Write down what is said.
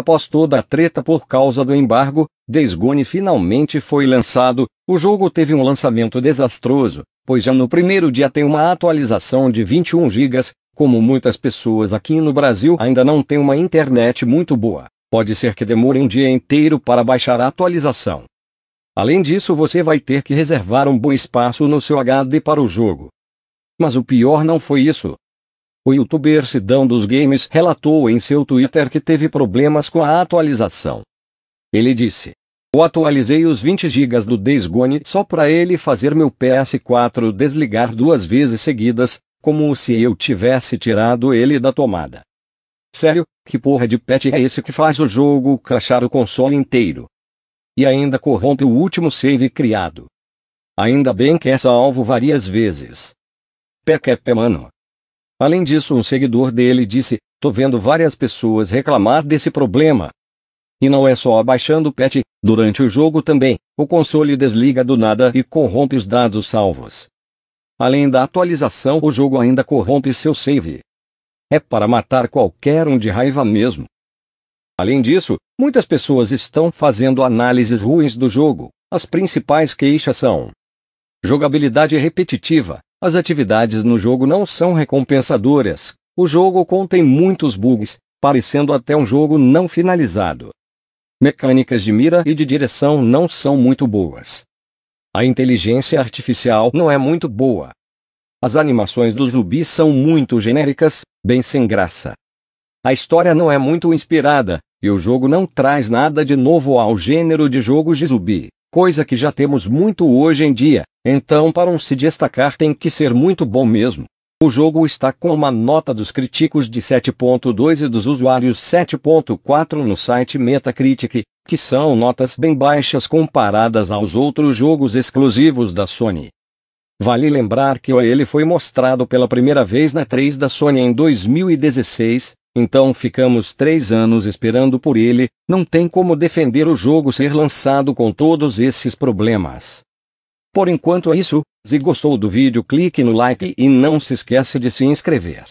Após toda a treta por causa do embargo, Desgone finalmente foi lançado. O jogo teve um lançamento desastroso, pois já no primeiro dia tem uma atualização de 21 GB. Como muitas pessoas aqui no Brasil ainda não têm uma internet muito boa, pode ser que demore um dia inteiro para baixar a atualização. Além disso, você vai ter que reservar um bom espaço no seu HD para o jogo. Mas o pior não foi isso, o youtuber Sidão dos Games relatou em seu Twitter que teve problemas com a atualização. Ele disse: Eu atualizei os 20 GB do Days Gone só para ele fazer meu PS4 desligar duas vezes seguidas, como se eu tivesse tirado ele da tomada. Sério, que porra de patch é esse que faz o jogo crachar o console inteiro? E ainda corrompe o último save criado. Ainda bem que é salvo várias vezes. Pequepe mano. Além disso, um seguidor dele disse: Tô vendo várias pessoas reclamar desse problema. E não é só abaixando o patch, durante o jogo também, o console desliga do nada e corrompe os dados salvos. Além da atualização, o jogo ainda corrompe seu save. É para matar qualquer um de raiva mesmo. Além disso, muitas pessoas estão fazendo análises ruins do jogo. As principais queixas são jogabilidade repetitiva, as atividades no jogo não são recompensadoras. O jogo contém muitos bugs, parecendo até um jogo não finalizado. Mecânicas de mira e de direção não são muito boas. A inteligência artificial não é muito boa. As animações do zumbi são muito genéricas, bem sem graça. A história não é muito inspirada, e o jogo não traz nada de novo ao gênero de jogos de zumbi coisa que já temos muito hoje em dia, então para um se destacar tem que ser muito bom mesmo. O jogo está com uma nota dos críticos de 7.2 e dos usuários 7.4 no site Metacritic, que são notas bem baixas comparadas aos outros jogos exclusivos da Sony. Vale lembrar que o ele foi mostrado pela primeira vez na 3 da Sony em 2016, então ficamos três anos esperando por ele, não tem como defender o jogo ser lançado com todos esses problemas. Por enquanto é isso, se gostou do vídeo clique no like e não se esqueça de se inscrever.